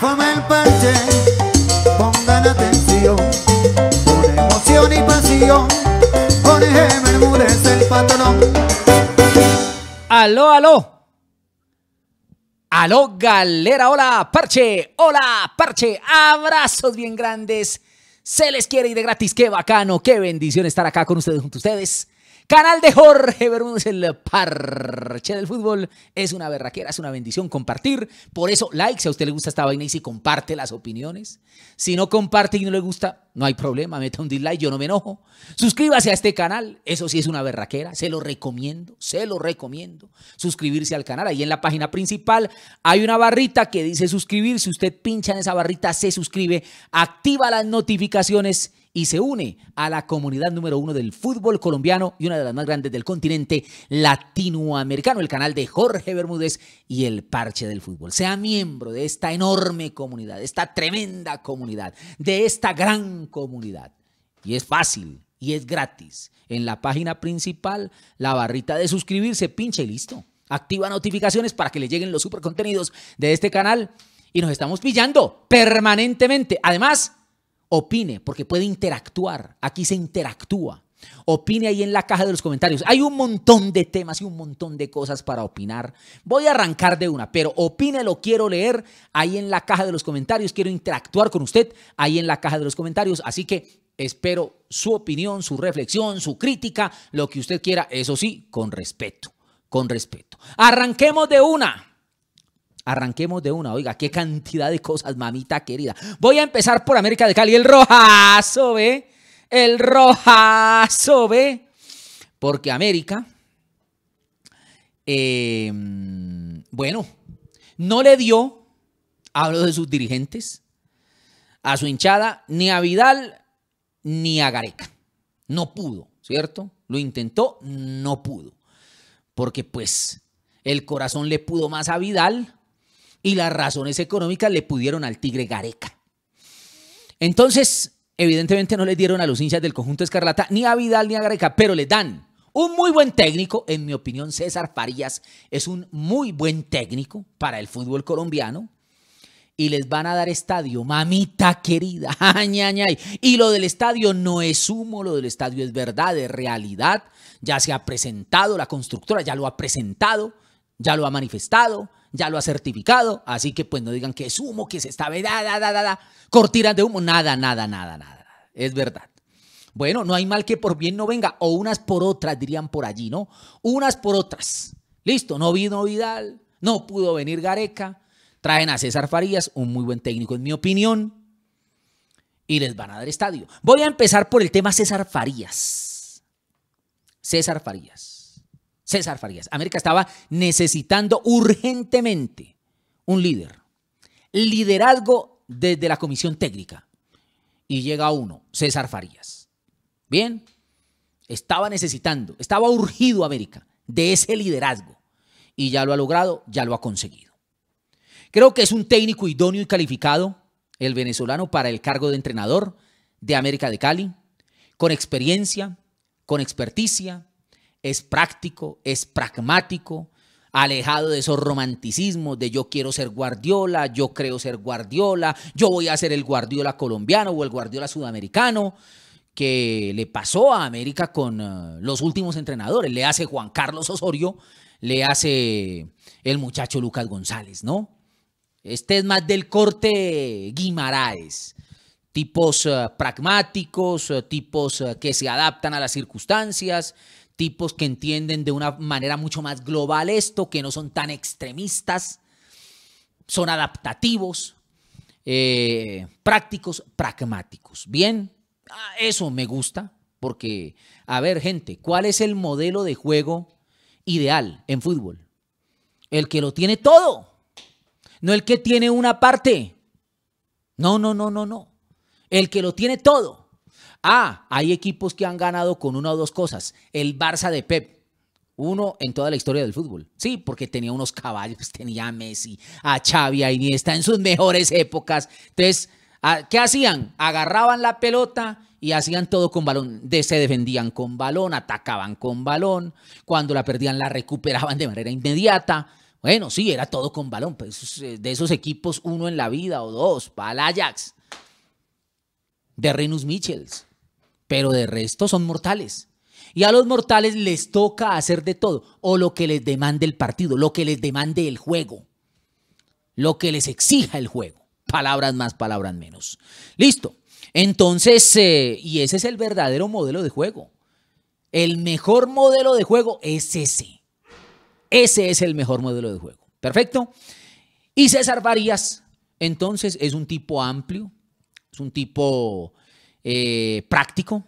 pongan atención, emoción y pasión, con el el Aló, aló. Aló, galera, hola, parche, hola, parche, abrazos bien grandes. Se les quiere y de gratis, qué bacano, qué bendición estar acá con ustedes, junto a ustedes. Canal de Jorge Bermúdez, el parche del fútbol. Es una berraquera, es una bendición compartir. Por eso, like si a usted le gusta esta vaina y si comparte las opiniones. Si no comparte y no le gusta, no hay problema, mete un dislike, yo no me enojo. Suscríbase a este canal, eso sí es una berraquera, se lo recomiendo, se lo recomiendo. Suscribirse al canal, ahí en la página principal hay una barrita que dice suscribirse. Usted pincha en esa barrita, se suscribe, activa las notificaciones y se une a la comunidad número uno del fútbol colombiano y una de las más grandes del continente latinoamericano, el canal de Jorge Bermúdez y el Parche del Fútbol. Sea miembro de esta enorme comunidad, de esta tremenda comunidad, de esta gran comunidad. Y es fácil y es gratis. En la página principal, la barrita de suscribirse, pinche y listo. Activa notificaciones para que le lleguen los super contenidos de este canal y nos estamos pillando permanentemente. Además, opine, porque puede interactuar. Aquí se interactúa. Opine ahí en la caja de los comentarios. Hay un montón de temas y un montón de cosas para opinar. Voy a arrancar de una, pero opine, lo quiero leer ahí en la caja de los comentarios. Quiero interactuar con usted ahí en la caja de los comentarios. Así que espero su opinión, su reflexión, su crítica, lo que usted quiera. Eso sí, con respeto, con respeto. Arranquemos de una. Arranquemos de una, oiga, qué cantidad de cosas, mamita querida. Voy a empezar por América de Cali, el rojazo, ¿ve? El rojazo, ¿ve? Porque América, em, bueno, no le dio, hablo de sus dirigentes, a su hinchada, ni a Vidal, ni a Gareca. No pudo, ¿cierto? Lo intentó, no pudo. Porque pues el corazón le pudo más a Vidal y las razones económicas le pudieron al Tigre Gareca. Entonces, evidentemente no le dieron a los hinchas del conjunto Escarlata ni a Vidal ni a Gareca, pero le dan un muy buen técnico, en mi opinión César Farías es un muy buen técnico para el fútbol colombiano. Y les van a dar estadio, mamita querida. Y lo del estadio no es humo, lo del estadio es verdad, es realidad. Ya se ha presentado la constructora, ya lo ha presentado, ya lo ha manifestado ya lo ha certificado, así que pues no digan que es humo, que se está, da, da, cortinas de humo, nada, nada, nada, nada, es verdad. Bueno, no hay mal que por bien no venga, o unas por otras, dirían por allí, ¿no? Unas por otras. Listo, no vino Vidal, no pudo venir Gareca, traen a César Farías, un muy buen técnico en mi opinión, y les van a dar estadio. Voy a empezar por el tema César Farías. César Farías. César Farías. América estaba necesitando urgentemente un líder. Liderazgo desde la comisión técnica. Y llega uno, César Farías. Bien, estaba necesitando, estaba urgido América de ese liderazgo. Y ya lo ha logrado, ya lo ha conseguido. Creo que es un técnico idóneo y calificado, el venezolano, para el cargo de entrenador de América de Cali, con experiencia, con experticia, es práctico, es pragmático, alejado de esos romanticismos de yo quiero ser Guardiola, yo creo ser Guardiola, yo voy a ser el Guardiola colombiano o el Guardiola sudamericano que le pasó a América con eh, los últimos entrenadores. Le hace Juan Carlos Osorio, le hace el muchacho Lucas González, ¿no? Este es más del corte Guimaraes. Tipos eh, pragmáticos, eh, tipos que se adaptan a las circunstancias, tipos que entienden de una manera mucho más global esto, que no son tan extremistas, son adaptativos, eh, prácticos, pragmáticos. Bien, ah, eso me gusta, porque, a ver gente, ¿cuál es el modelo de juego ideal en fútbol? El que lo tiene todo, no el que tiene una parte. No, no, no, no, no. El que lo tiene todo. Ah, hay equipos que han ganado con una o dos cosas. El Barça de Pep, uno en toda la historia del fútbol. Sí, porque tenía unos caballos, tenía a Messi, a Xavi, a Iniesta en sus mejores épocas. Entonces, ah, ¿qué hacían? Agarraban la pelota y hacían todo con balón. se defendían con balón, atacaban con balón. Cuando la perdían, la recuperaban de manera inmediata. Bueno, sí, era todo con balón. Pues, eh, de esos equipos, uno en la vida o dos, para Ajax de Renus Michels, pero de resto son mortales. Y a los mortales les toca hacer de todo, o lo que les demande el partido, lo que les demande el juego, lo que les exija el juego. Palabras más, palabras menos. Listo. Entonces, eh, y ese es el verdadero modelo de juego. El mejor modelo de juego es ese. Ese es el mejor modelo de juego. Perfecto. Y César Varías, entonces, es un tipo amplio, es un tipo eh, práctico,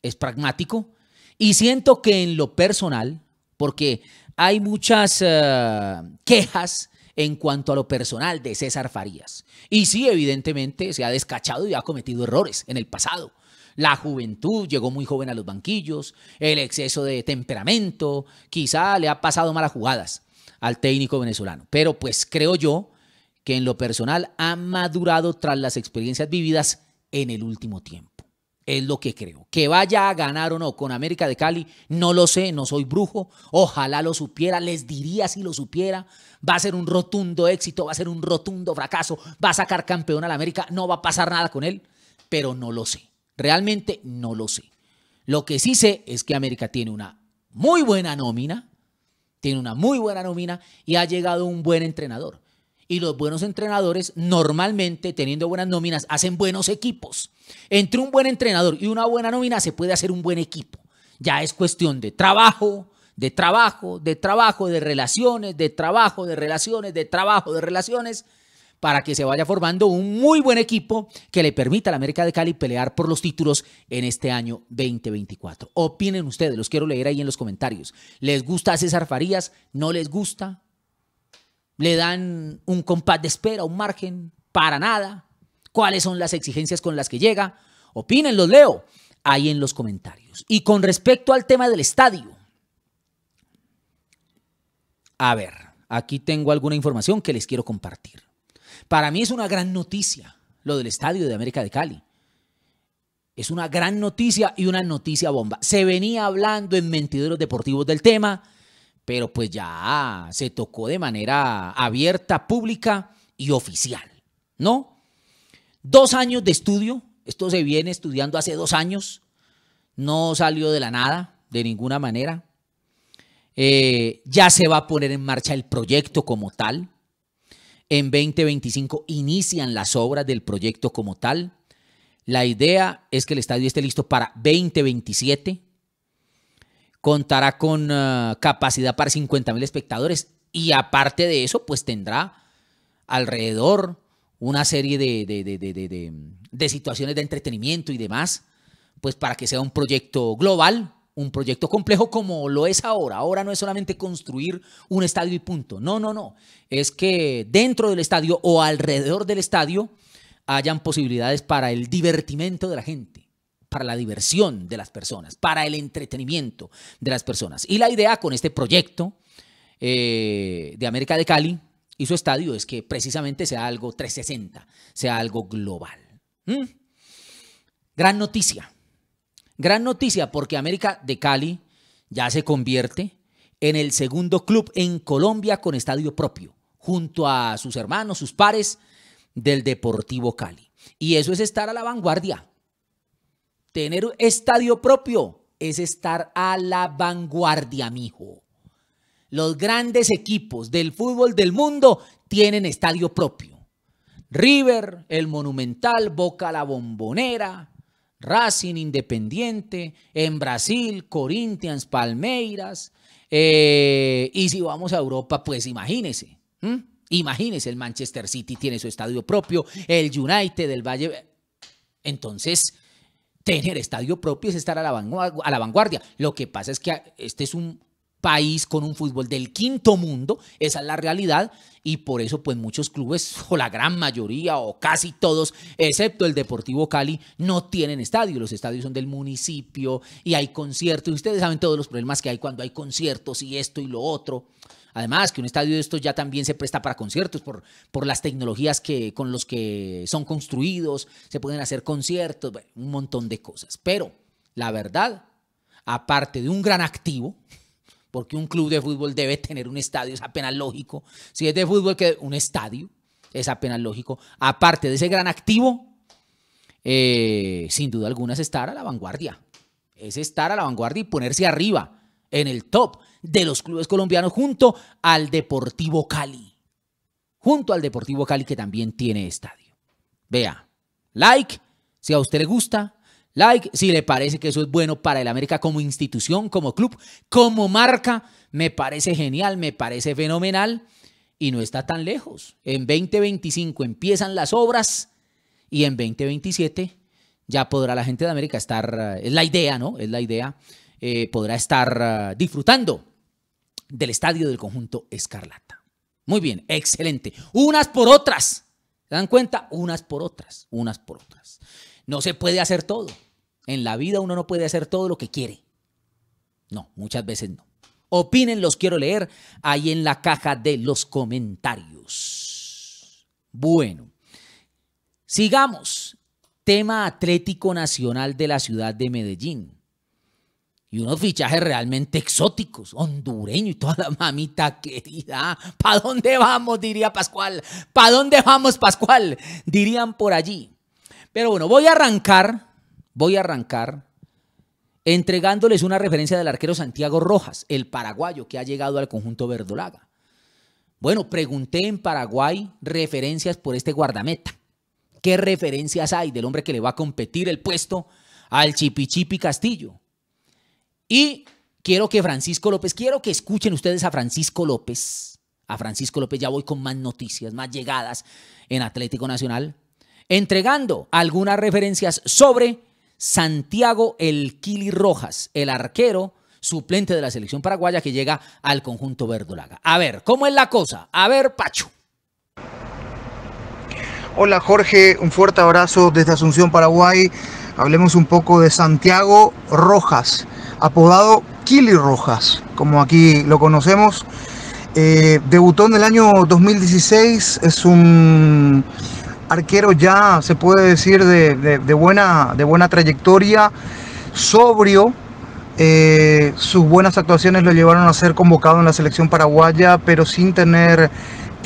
es pragmático. Y siento que en lo personal, porque hay muchas eh, quejas en cuanto a lo personal de César Farías. Y sí, evidentemente se ha descachado y ha cometido errores en el pasado. La juventud llegó muy joven a los banquillos, el exceso de temperamento, quizá le ha pasado malas jugadas al técnico venezolano. Pero pues creo yo que en lo personal ha madurado tras las experiencias vividas en el último tiempo. Es lo que creo. Que vaya a ganar o no con América de Cali, no lo sé, no soy brujo. Ojalá lo supiera, les diría si lo supiera. Va a ser un rotundo éxito, va a ser un rotundo fracaso, va a sacar campeón a la América, no va a pasar nada con él, pero no lo sé. Realmente no lo sé. Lo que sí sé es que América tiene una muy buena nómina, tiene una muy buena nómina y ha llegado un buen entrenador y los buenos entrenadores normalmente teniendo buenas nóminas hacen buenos equipos. Entre un buen entrenador y una buena nómina se puede hacer un buen equipo. Ya es cuestión de trabajo, de trabajo, de trabajo, de relaciones, de trabajo, de relaciones, de trabajo, de relaciones, para que se vaya formando un muy buen equipo que le permita a la América de Cali pelear por los títulos en este año 2024. Opinen ustedes, los quiero leer ahí en los comentarios. ¿Les gusta César Farías? ¿No les gusta? le dan un compás de espera, un margen, para nada. ¿Cuáles son las exigencias con las que llega? Opinen, los leo ahí en los comentarios. Y con respecto al tema del estadio, a ver, aquí tengo alguna información que les quiero compartir. Para mí es una gran noticia lo del estadio de América de Cali. Es una gran noticia y una noticia bomba. Se venía hablando en mentideros deportivos del tema pero pues ya se tocó de manera abierta, pública y oficial, ¿no? Dos años de estudio, esto se viene estudiando hace dos años, no salió de la nada, de ninguna manera. Eh, ya se va a poner en marcha el proyecto como tal. En 2025 inician las obras del proyecto como tal. La idea es que el estadio esté listo para 2027 contará con eh, capacidad para 50.000 mil espectadores y aparte de eso, pues tendrá alrededor una serie de, de, situaciones de entretenimiento y demás, pues para que sea un proyecto global, un proyecto complejo como lo es ahora. Ahora no es solamente construir un estadio y punto. No, no, no. Es que dentro del estadio o alrededor del estadio hayan posibilidades para el divertimento de la gente para la diversión de las personas, para el entretenimiento de las personas. Y la idea con este proyecto eh, de América de Cali y su estadio es que precisamente sea algo 360, sea algo global. ¿Mm? Gran noticia, gran noticia porque América de Cali ya se convierte en el segundo club en Colombia con estadio propio, junto a sus hermanos, sus pares del Deportivo Cali. Y eso es estar a la vanguardia, Tener estadio propio es estar a la vanguardia, mijo. Los grandes equipos del fútbol del mundo tienen estadio propio. River, el Monumental, Boca la Bombonera, Racing Independiente, en Brasil, Corinthians, Palmeiras. Eh, y si vamos a Europa, pues imagínese. imagínense, Imagínese, el Manchester City tiene su estadio propio, el United del Valle. Entonces, tener estadio propio es estar a la, vanguardia. Lo que pasa es que este es un país con un fútbol del quinto mundo, esa es la realidad y por eso pues muchos clubes o la gran mayoría o casi todos, excepto el Deportivo Cali, no tienen estadio, los estadios son del municipio y hay conciertos, y ustedes saben todos los problemas que hay cuando hay conciertos y esto y lo otro. Además, que un estadio de estos ya también se presta para conciertos por, por las tecnologías que, con los que son construidos, se pueden hacer conciertos, un montón de cosas. Pero la verdad, aparte de un gran activo, porque un club de fútbol debe tener un estadio, es apenas lógico. Si es de fútbol, que un estadio es apenas lógico. Aparte de ese gran activo, eh, sin duda alguna es estar a la vanguardia. Es estar a la vanguardia y ponerse arriba en el top de los clubes colombianos junto al Deportivo Cali. Junto al Deportivo Cali que también tiene estadio. Vea, like si a usted le gusta, like si le parece que eso es bueno para el América como institución, como club, como marca. Me parece genial, me parece fenomenal y no está tan lejos. En 2025 empiezan las obras y en 2027 ya podrá la gente de América estar, eh, es la idea, ¿no? Es la idea eh, podrá estar ah, disfrutando del estadio del conjunto Escarlata. Muy bien, excelente. Unas por otras. ¿Se dan cuenta? Unas por otras, unas por otras. No se puede hacer todo. En la vida uno no puede hacer todo lo que quiere. No, muchas veces no. Opinen, los quiero leer ahí en la caja de los comentarios. Bueno, sigamos. Tema Atlético Nacional de la ciudad de Medellín. Y unos fichajes realmente exóticos, hondureño y toda la mamita querida. ¿Para dónde vamos? Diría Pascual. ¿Para dónde vamos, Pascual? Dirían por allí. Pero bueno, voy a arrancar, voy a arrancar entregándoles una referencia del arquero Santiago Rojas, el paraguayo que ha llegado al conjunto verdolaga. Bueno, pregunté en Paraguay referencias por este guardameta. ¿Qué referencias hay del hombre que le va a competir el puesto al Chipichipi Castillo? Y quiero que Francisco López, quiero que escuchen ustedes a Francisco López. A Francisco López ya voy con más noticias, más llegadas en Atlético Nacional, entregando algunas referencias sobre Santiago El Kili Rojas, el arquero suplente de la selección paraguaya que llega al conjunto verdolaga. A ver, ¿cómo es la cosa? A ver, Pacho. Hola Jorge, un fuerte abrazo desde Asunción, Paraguay. Hablemos un poco de Santiago Rojas, apodado Kili Rojas, como aquí lo conocemos. Eh, debutó en el año 2016, es un arquero ya, se puede decir, de, buena, de buena trayectoria, sobrio. Eh, sus buenas actuaciones lo llevaron a ser convocado en la selección paraguaya, pero sin tener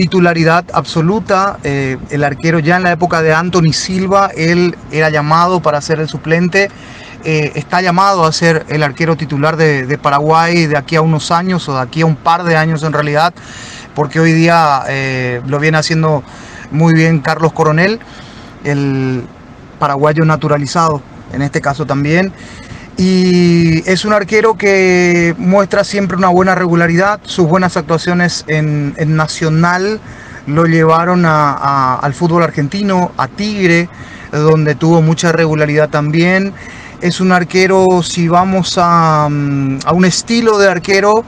titularidad absoluta. Eh, el arquero ya en la época de Anthony Silva, él era llamado para ser el suplente. Eh, está llamado a ser el arquero titular de, Paraguay de aquí a unos años o de aquí a un par de años en realidad, porque hoy día eh, lo viene haciendo muy bien Carlos Coronel, el paraguayo naturalizado en este caso también y es un arquero que muestra siempre una buena regularidad, sus buenas actuaciones en, en Nacional lo llevaron a, al fútbol argentino, a Tigre, donde tuvo mucha regularidad también. Es un arquero, si vamos a, mm, a un estilo de arquero,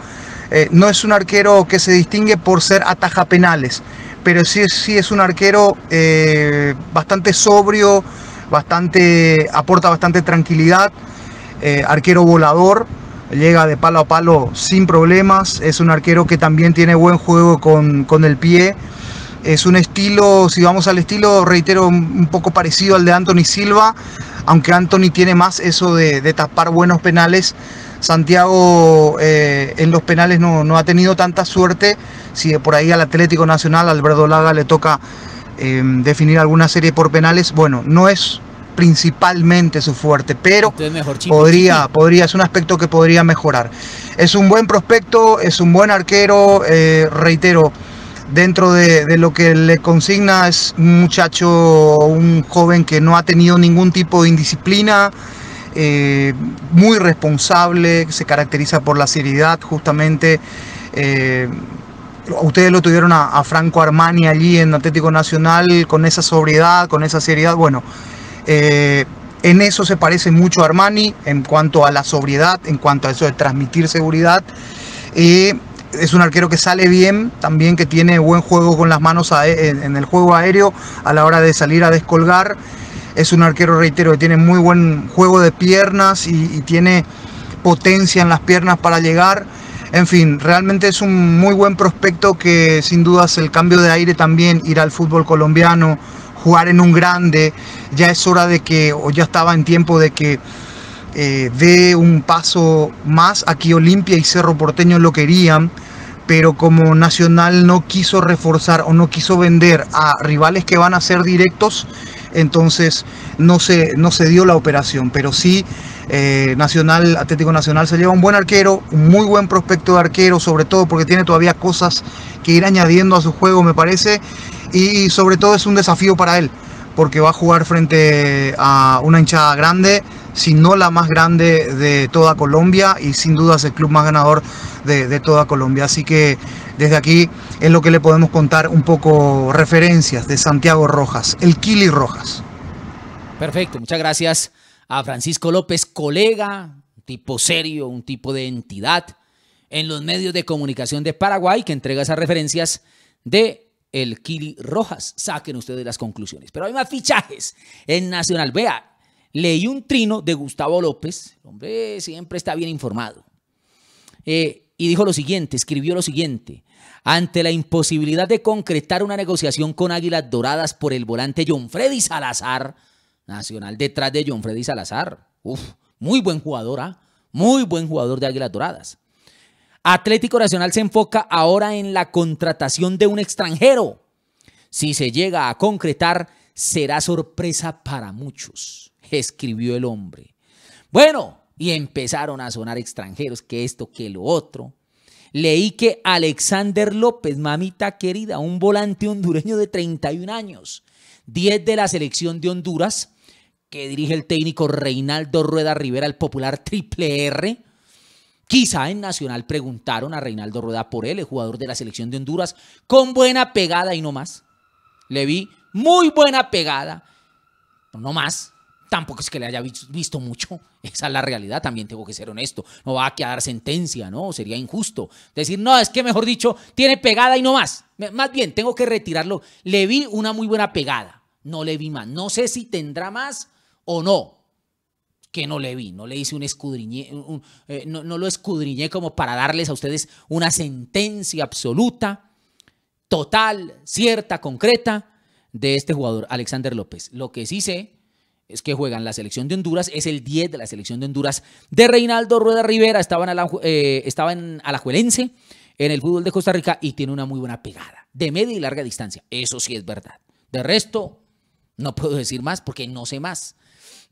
eh, no es un arquero que se distingue por ser ataja penales, pero sí, sí es un arquero eh, bastante sobrio, bastante, aporta bastante tranquilidad. Eh, arquero volador, llega de palo a palo sin problemas, es un arquero que también tiene buen juego con, el pie. Es un estilo, si vamos al estilo, reitero, un poco parecido al de Anthony Silva, aunque Anthony tiene más eso de, tapar buenos penales. Santiago eh, en los penales no, ha tenido tanta suerte. Si por ahí al Atlético Nacional, Alberto Laga le toca eh, definir alguna serie por penales, bueno, no es principalmente su fuerte, pero podría, podría, es un aspecto que podría mejorar. Es un buen prospecto, es un buen arquero, eh, reitero, dentro de, lo que le consigna es un muchacho, un joven que no ha tenido ningún tipo de indisciplina, eh, muy responsable, se caracteriza por la seriedad justamente. Eh, ustedes lo tuvieron a, a Franco Armani allí en Atlético Nacional con esa sobriedad, con esa seriedad. Bueno, eh, en eso se parece mucho a Armani en cuanto a la sobriedad, en cuanto a eso de transmitir seguridad. Eh, es un arquero que sale bien, también que tiene buen juego con las manos en el juego aéreo a la hora de salir a descolgar. Es un arquero, reitero, que tiene muy buen juego de piernas y, y tiene potencia en las piernas para llegar. En fin, realmente es un muy buen prospecto que sin dudas el cambio de aire también irá al fútbol colombiano, jugar en un grande, ya es hora de que, o ya estaba en tiempo de que eh, dé un paso más. Aquí Olimpia y Cerro Porteño lo querían, pero como Nacional no quiso reforzar o no quiso vender a rivales que van a ser directos, entonces no se, no se dio la operación. Pero sí, eh, Nacional, Atlético Nacional se lleva un buen arquero, un muy buen prospecto de arquero, sobre todo porque tiene todavía cosas que ir añadiendo a su juego, me parece, y sobre todo es un desafío para él, porque va a jugar frente a una hinchada grande, si no la más grande de toda Colombia y sin duda es el club más ganador de, toda Colombia. Así que desde aquí es lo que le podemos contar un poco referencias de Santiago Rojas, el Kili Rojas. Perfecto, muchas gracias a Francisco López, colega, tipo serio, un tipo de entidad en los medios de comunicación de Paraguay que entrega esas referencias de el Kili Rojas. Saquen ustedes las conclusiones. Pero hay más fichajes en Nacional. Vea, leí un trino de Gustavo López. Hombre, siempre está bien informado. Eh, y dijo lo siguiente, escribió lo siguiente. Ante la imposibilidad de concretar una negociación con Águilas Doradas por el volante John Freddy Salazar, Nacional detrás de John Freddy Salazar. Uf, muy buen jugador, ¿ah? Muy buen jugador de Águilas Doradas. Atlético Nacional se enfoca ahora en la contratación de un extranjero. Si se llega a concretar, será sorpresa para muchos, escribió el hombre. Bueno, y empezaron a sonar extranjeros, que esto, que lo otro. Leí que Alexander López, mamita querida, un volante hondureño de 31 años, 10 de la selección de Honduras, que dirige el técnico Reinaldo Rueda Rivera, el popular Triple R, Quizá en Nacional preguntaron a Reinaldo Rueda por él, el jugador de la selección de Honduras, con buena pegada y no más. Le vi muy buena pegada, no más. Tampoco es que le haya visto mucho, esa es la realidad, también tengo que ser honesto. No va a quedar sentencia, ¿no? Sería injusto decir, no, es que mejor dicho, tiene pegada y no más. Más bien, tengo que retirarlo. Le vi una muy buena pegada, no le vi más. No sé si tendrá más o no, que no le vi, no le hice un escudriñe, eh, no, lo escudriñé como para darles a ustedes una sentencia absoluta, total, cierta, concreta de este jugador, Alexander López. Lo que sí sé es que juega en la selección de Honduras, es el 10 de la selección de Honduras de Reinaldo Rueda Rivera, estaba en, eh, estaba en Alajuelense, en el fútbol de Costa Rica y tiene una muy buena pegada, de media y larga distancia, eso sí es verdad. De resto, no puedo decir más porque no sé más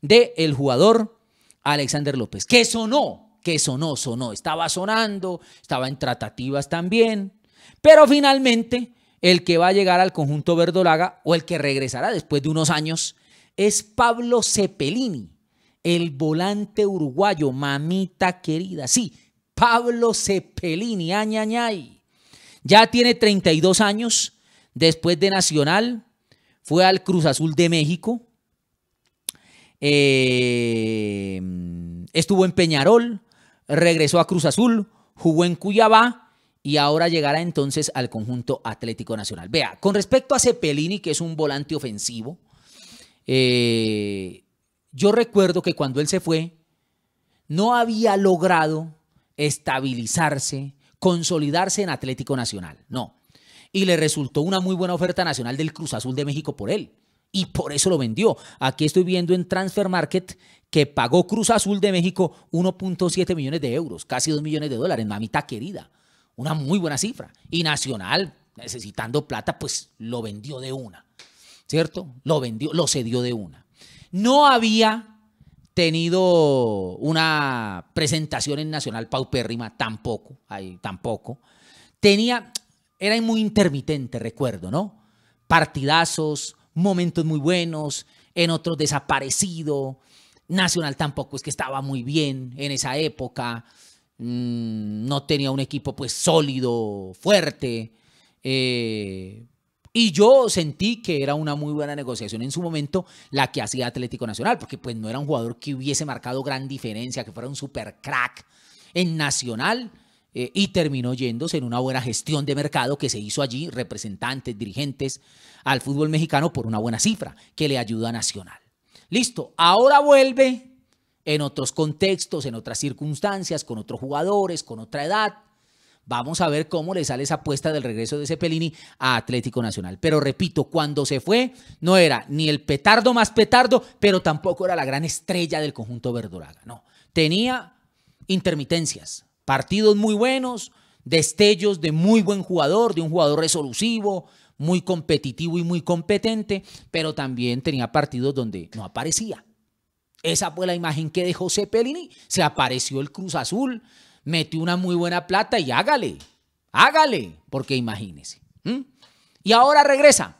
de el jugador Alexander López, que sonó, que sonó, sonó, estaba sonando, estaba en tratativas también, pero finalmente el que va a llegar al conjunto verdolaga o el que regresará después de unos años es Pablo Cepelini, el volante uruguayo, mamita querida, sí, Pablo Cepelini, añañay. Ya tiene 32 años, después de Nacional, fue al Cruz Azul de México, Em, estuvo en Peñarol, regresó a Cruz Azul, jugó en Cuyabá y ahora llegará entonces al conjunto Atlético Nacional. Vea, con respecto a Cepelini, que es un volante ofensivo, eh, yo recuerdo que cuando él se fue, no había logrado estabilizarse, consolidarse en Atlético Nacional, no. Y le resultó una muy buena oferta nacional del Cruz Azul de México por él y por eso lo vendió. Aquí estoy viendo en Transfer Market que pagó Cruz Azul de México 1.7 millones de euros, casi 2 millones de dólares, mamita querida. Una muy buena cifra. Y Nacional, necesitando plata, pues lo vendió de una. ¿Cierto? Lo vendió, lo cedió de una. No había tenido una presentación en Nacional paupérrima, tampoco, ahí, tampoco. Tenía, era muy intermitente, recuerdo, ¿no? Partidazos, momentos muy buenos, en otros desaparecido. Nacional tampoco es que estaba muy bien en esa época. Mm, no tenía un equipo pues sólido, fuerte. Eh, y yo sentí que era una muy buena negociación en su momento la que hacía Atlético Nacional, porque pues no era un jugador que hubiese marcado gran diferencia, que fuera un super crack en Nacional eh, y terminó yéndose en una buena gestión de mercado que se hizo allí, representantes, dirigentes al fútbol mexicano por una buena cifra que le ayuda a Nacional. Listo, ahora vuelve en otros contextos, en otras circunstancias, con otros jugadores, con otra edad. Vamos a ver cómo le sale esa apuesta del regreso de Cepelini a Atlético Nacional. Pero repito, cuando se fue, no era ni el petardo más petardo, pero tampoco era la gran estrella del conjunto verdolaga. No, tenía intermitencias, Partidos muy buenos, destellos de muy buen jugador, de un jugador resolutivo, muy competitivo y muy competente, pero también tenía partidos donde no aparecía. Esa fue la imagen que dejó Pelini: Se apareció el Cruz Azul, metió una muy buena plata y hágale, hágale, porque imagínese. Y ahora regresa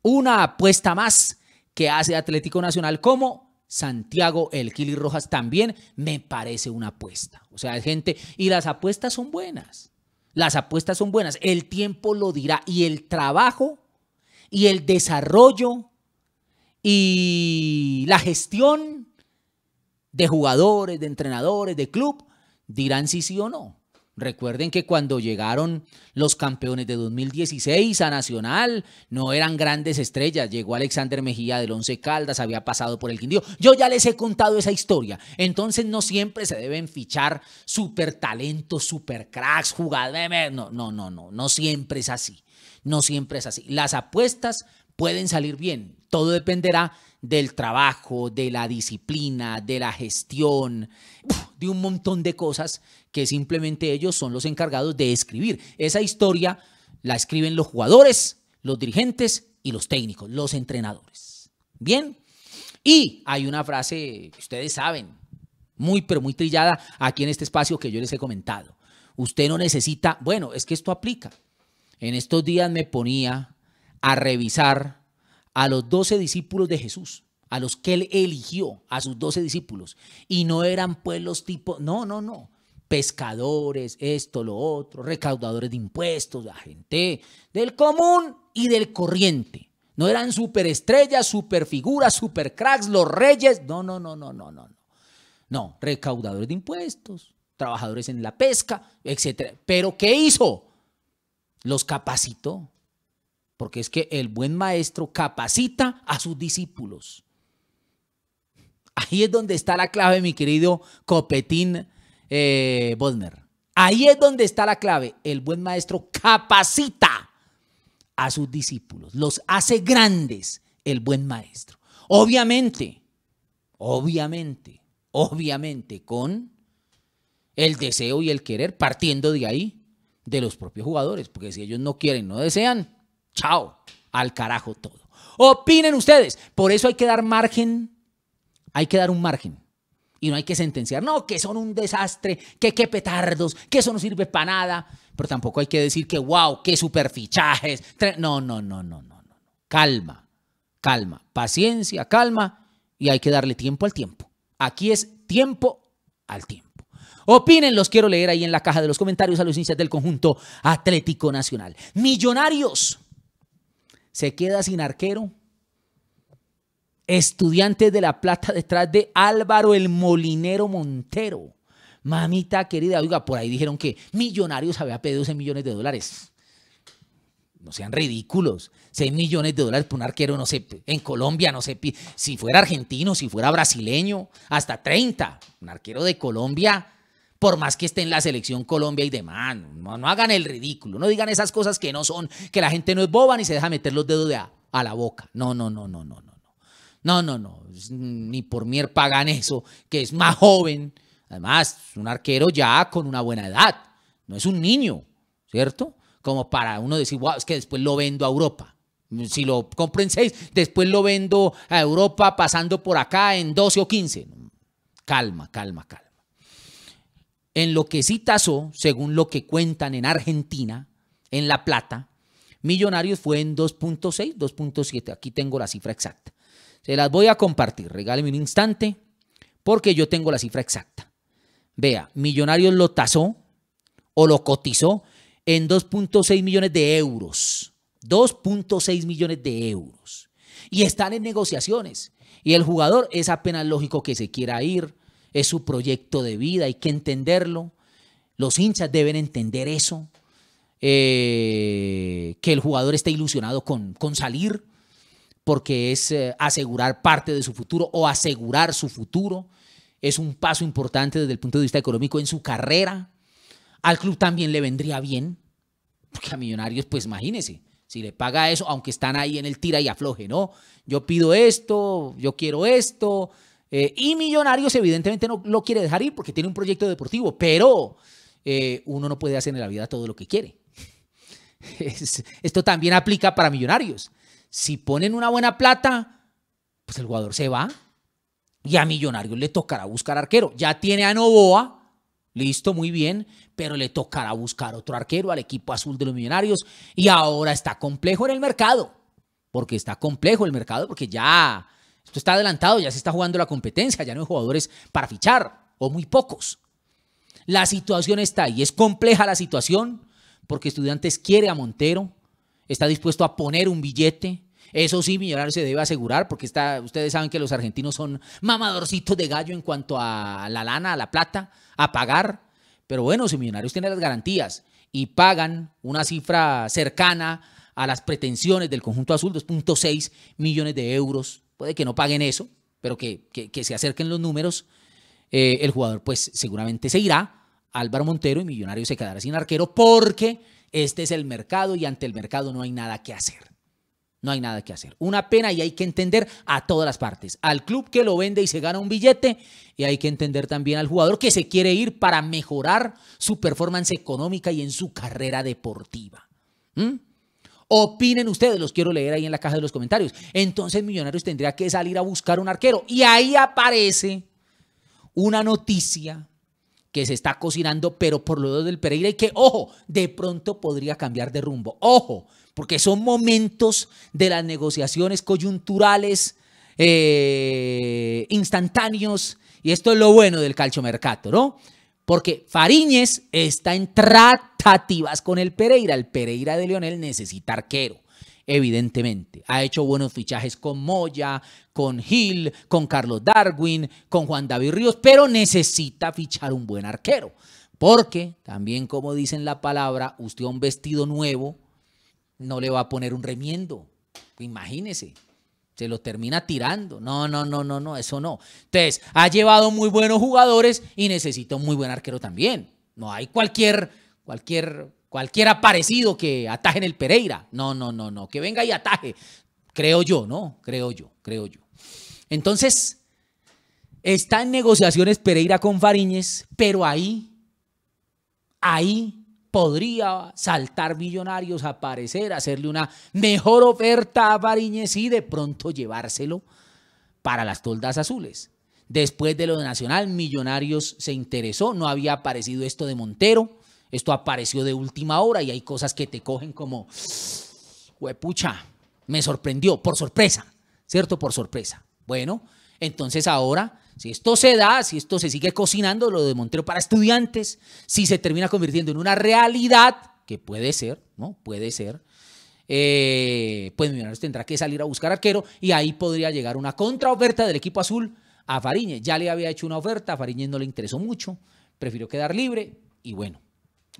una apuesta más que hace Atlético Nacional como Santiago, el Kili Rojas también me parece una apuesta. O sea, gente, y las apuestas son buenas. Las apuestas son buenas. El tiempo lo dirá y el trabajo y el desarrollo y la gestión de jugadores, de entrenadores, de club, dirán si sí o no. Recuerden que cuando llegaron los campeones de 2016 a Nacional, no eran grandes estrellas. Llegó Alexander Mejía del Once Caldas, había pasado por el Quindío. Yo ya les he contado esa historia. Entonces no siempre se deben fichar super talentos, super cracks, jugadores. No, no, no, no. No siempre es así. No siempre es así. Las apuestas pueden salir bien. Todo dependerá del trabajo, de la disciplina, de la gestión, de un montón de cosas que simplemente ellos son los encargados de escribir. Esa historia la escriben los jugadores, los dirigentes y los técnicos, los entrenadores. Bien, y hay una frase ustedes saben, muy pero muy trillada aquí en este espacio que yo les he comentado. Usted no necesita, bueno, es que esto aplica. En estos días me ponía a revisar a los doce discípulos de Jesús, a los que él eligió, a sus doce discípulos. Y no eran pues los tipos, no, no, no, pescadores, esto, lo otro, recaudadores de impuestos, la gente del común y del corriente. No eran superestrellas, superfiguras, supercracks, los reyes. No, no, no, no, no, no. No, recaudadores de impuestos, trabajadores en la pesca, etc. Pero ¿qué hizo? Los capacitó, porque es que el buen maestro capacita a sus discípulos. Ahí es donde está la clave, mi querido Copetín eh, Bodner. Ahí es donde está la clave. El buen maestro capacita a sus discípulos, los hace grandes el buen maestro. Obviamente, obviamente, obviamente con el deseo y el querer, partiendo de ahí, de los propios jugadores, porque si ellos no quieren, no desean, Chao, al carajo todo. Opinen ustedes. Por eso hay que dar margen, hay que dar un margen. Y no hay que sentenciar, no, que son un desastre, que qué petardos, que eso no sirve para nada. Pero tampoco hay que decir que, wow, qué superfichajes. No, no, no, no, no, no. Calma, calma, paciencia, calma. Y hay que darle tiempo al tiempo. Aquí es tiempo al tiempo. Opinen, los quiero leer ahí en la caja de los comentarios a los inicios del conjunto Atlético Nacional. Millonarios se queda sin arquero. Estudiantes de La Plata detrás de Álvaro el Molinero Montero. Mamita querida, oiga, por ahí dijeron que Millonarios había pedido 6 millones de dólares. No sean ridículos. 6 millones de dólares por un arquero, no sé, en Colombia, no sé, si fuera argentino, si fuera brasileño, hasta 30. Un arquero de Colombia, por más que esté en la selección Colombia y demás. No, no, hagan el ridículo, no digan esas cosas que no son, que la gente no es boba ni se deja meter los dedos de a, la boca. No, no, no, no, no, no. No, no, no, no. ni por mier pagan eso, que es más joven. Además, es un arquero ya con una buena edad, no es un niño, ¿cierto? Como para uno decir, wow, es que después lo vendo a Europa. Si lo compro en 6, después lo vendo a Europa pasando por acá en 12 o 15. Calma, calma, calma. En lo que sí tasó, según lo que cuentan en Argentina, en La Plata, Millonarios fue en 2.6, 2.7. Aquí tengo la cifra exacta. Se las voy a compartir. Regáleme un instante porque yo tengo la cifra exacta. Vea, Millonarios lo tasó o lo cotizó en 2.6 millones de euros. 2.6 millones de euros. Y están en negociaciones. Y el jugador es apenas lógico que se quiera ir, es su proyecto de vida, hay que entenderlo. Los hinchas deben entender eso, eh, que el jugador esté ilusionado con, con salir, porque es eh, asegurar parte de su futuro o asegurar su futuro. Es un paso importante desde el punto de vista económico en su carrera. Al club también le vendría bien, porque a Millonarios, pues imagínense, si le paga eso, aunque están ahí en el tira y afloje, ¿no? Yo pido esto, yo quiero esto, eh, y Millonarios evidentemente no lo quiere dejar ir porque tiene un proyecto deportivo, pero eh, uno no puede hacer en la vida todo lo que quiere. esto también aplica para Millonarios. Si ponen una buena plata, pues el jugador se va y a Millonarios le tocará buscar arquero. Ya tiene a Novoa, Listo, muy bien, pero le tocará buscar otro arquero al equipo azul de los Millonarios y ahora está complejo en el mercado, porque está complejo el mercado, porque ya esto está adelantado, ya se está jugando la competencia, ya no hay jugadores para fichar, o muy pocos. La situación está ahí, es compleja la situación, porque Estudiantes quiere a Montero, está dispuesto a poner un billete. Eso sí, Millonarios se debe asegurar, porque ustedes saben que los argentinos son mamadorcitos de gallo en cuanto a la lana, a la plata, a pagar. Pero bueno, si Millonarios tiene las garantías y pagan una cifra cercana a las pretensiones del conjunto azul, 2.6 millones de euros puede que no paguen eso, pero que, se acerquen los números, eh, el jugador pues seguramente se irá. Álvaro Montero y Millonario se quedará sin arquero porque este es el mercado y ante el mercado no hay nada que hacer. No hay nada que hacer. Una pena y hay que entender a todas las partes. Al club que lo vende y se gana un billete y hay que entender también al jugador que se quiere ir para mejorar su performance económica y en su carrera deportiva. ¿Mm? Opinen ustedes, los quiero leer ahí en la caja de los comentarios. Entonces Millonarios tendría que salir a buscar un arquero. Y ahí aparece una noticia que se está cocinando, pero por lo del Pereira y que, ojo, de pronto podría cambiar de rumbo. Ojo, porque son momentos de las negociaciones coyunturales, eh, instantáneos, y esto es lo bueno del calchomercato, ¿no? Porque Fariñez está en tratativas con el Pereira. El Pereira de Leonel necesita arquero, evidentemente. Ha hecho buenos fichajes con Moya, con Gil, con Carlos Darwin, con Juan David Ríos, pero necesita fichar un buen arquero. Porque también, como dicen la palabra, usted un vestido nuevo no le va a poner un remiendo. Imagínese. Se lo termina tirando. No, no, no, no, no, eso no. Entonces, ha llevado muy buenos jugadores y necesita un muy buen arquero también. No hay cualquier, cualquier, cualquier aparecido que ataje en el Pereira. No, no, no, no. Que venga y ataje. Creo yo, ¿no? Creo yo, creo yo. Entonces, está en negociaciones Pereira con Fariñez, pero ahí, ahí podría saltar Millonarios, aparecer, hacerle una mejor oferta a Bariñez y de pronto llevárselo para las toldas azules. Después de lo de Nacional, Millonarios se interesó, no había aparecido esto de Montero, esto apareció de última hora y hay cosas que te cogen como, huepucha, me sorprendió, por sorpresa, ¿cierto? Por sorpresa. Bueno, entonces ahora si esto se da, si esto se sigue cocinando, lo de Montero para estudiantes, si se termina convirtiendo en una realidad, que puede ser, ¿no? Puede ser. Eh, pues Millonarios tendrá que salir a buscar arquero y ahí podría llegar una contraoferta del equipo azul a Fariñez. Ya le había hecho una oferta, a Fariñez no le interesó mucho, prefirió quedar libre y bueno,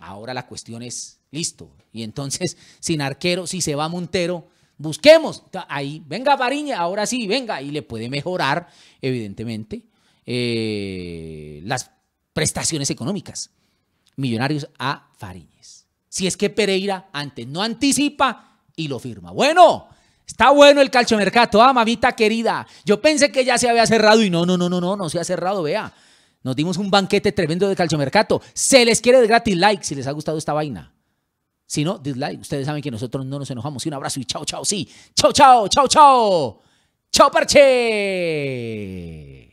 ahora la cuestión es, listo. Y entonces, sin arquero, si se va Montero, Busquemos. Ahí, venga Fariña, ahora sí, venga. Y le puede mejorar, evidentemente, eh, las prestaciones económicas. Millonarios a Fariñez. Si es que Pereira antes no anticipa y lo firma. Bueno, está bueno el calchomercato, ah, mamita querida. Yo pensé que ya se había cerrado y no, no, no, no, no, no se ha cerrado, vea. Nos dimos un banquete tremendo de calchomercato. Se les quiere de gratis like si les ha gustado esta vaina. Si no, dislike. Ustedes saben que nosotros no nos enojamos. un abrazo y chao, chao, sí. Chao, chao, chao, chao. Chao, parche.